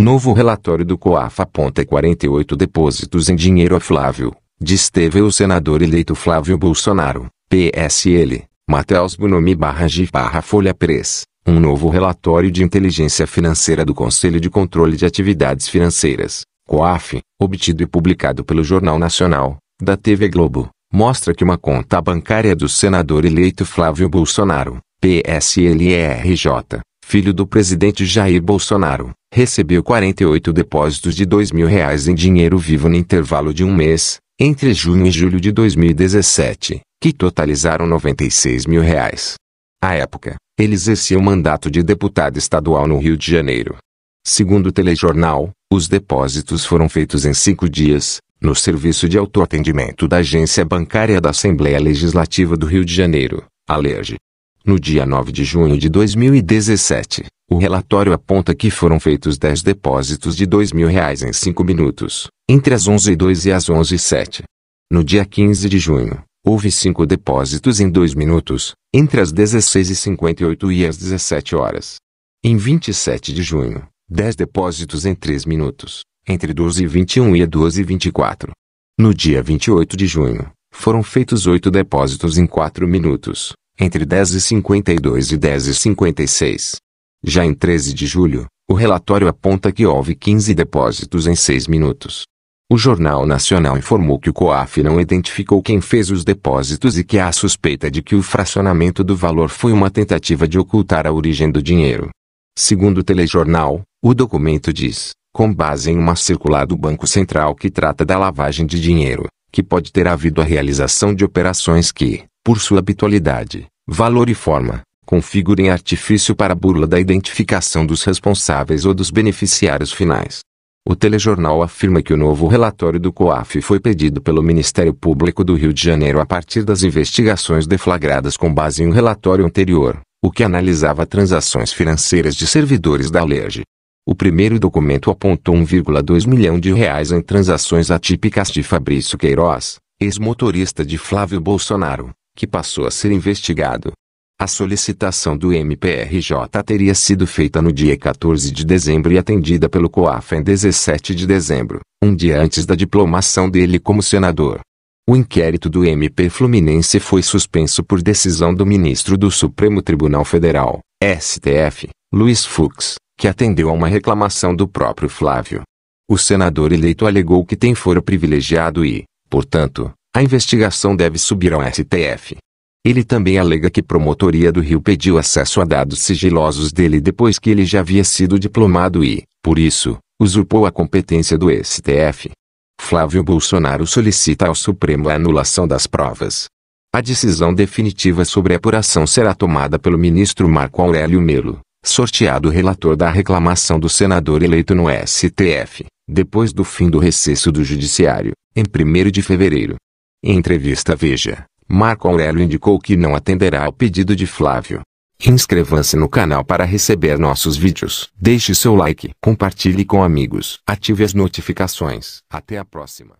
Novo relatório do COAF aponta 48 depósitos em dinheiro a Flávio. Desteve o senador eleito Flávio Bolsonaro, PSL, Matheus Bonomi barra G barra Folha Press. Um novo relatório de inteligência financeira do Conselho de Controle de Atividades Financeiras, COAF, obtido e publicado pelo Jornal Nacional, da TV Globo, mostra que uma conta bancária do senador eleito Flávio Bolsonaro, PSLRJ, filho do presidente Jair Bolsonaro, recebeu 48 depósitos de R$ 2.000 em dinheiro vivo no intervalo de um mês, entre junho e julho de 2017, que totalizaram R$ 96 mil. Reais. À época, ele exercia o mandato de deputado estadual no Rio de Janeiro. Segundo o telejornal, os depósitos foram feitos em cinco dias, no serviço de autoatendimento da Agência Bancária da Assembleia Legislativa do Rio de Janeiro, ALERJ, no dia 9 de junho de 2017, o relatório aponta que foram feitos 10 depósitos de R$ 2.000 em 5 minutos, entre as 11h02 e as 11h07. No dia 15 de junho, houve 5 depósitos em 2 minutos, entre as 16h58 e as 17 horas. Em 27 de junho, 10 depósitos em 3 minutos, entre 12h21 e 12h24. No dia 28 de junho, foram feitos 8 depósitos em 4 minutos, entre 10 e 52 e 10 e 56. Já em 13 de julho, o relatório aponta que houve 15 depósitos em 6 minutos. O Jornal Nacional informou que o COAF não identificou quem fez os depósitos e que há suspeita de que o fracionamento do valor foi uma tentativa de ocultar a origem do dinheiro. Segundo o telejornal, o documento diz, com base em uma circular do Banco Central que trata da lavagem de dinheiro, que pode ter havido a realização de operações que, por sua habitualidade, valor e forma, configurem artifício para burla da identificação dos responsáveis ou dos beneficiários finais. O telejornal afirma que o novo relatório do COAF foi pedido pelo Ministério Público do Rio de Janeiro a partir das investigações deflagradas com base em um relatório anterior, o que analisava transações financeiras de servidores da Alerj. O primeiro documento apontou 1,2 milhão de reais em transações atípicas de Fabrício Queiroz, ex-motorista de Flávio Bolsonaro, que passou a ser investigado. A solicitação do MPRJ teria sido feita no dia 14 de dezembro e atendida pelo COAF em 17 de dezembro, um dia antes da diplomação dele como senador. O inquérito do MP Fluminense foi suspenso por decisão do ministro do Supremo Tribunal Federal, STF, Luiz Fux, que atendeu a uma reclamação do próprio Flávio. O senador eleito alegou que tem foro privilegiado e, portanto, a investigação deve subir ao STF. Ele também alega que promotoria do Rio pediu acesso a dados sigilosos dele depois que ele já havia sido diplomado e, por isso, usurpou a competência do STF. Flávio Bolsonaro solicita ao Supremo a anulação das provas. A decisão definitiva sobre a apuração será tomada pelo ministro Marco Aurélio Melo, sorteado relator da reclamação do senador eleito no STF, depois do fim do recesso do Judiciário, em 1 de fevereiro. Em entrevista Veja, Marco Aurélio indicou que não atenderá ao pedido de Flávio. Inscreva-se no canal para receber nossos vídeos. Deixe seu like, compartilhe com amigos, ative as notificações. Até a próxima.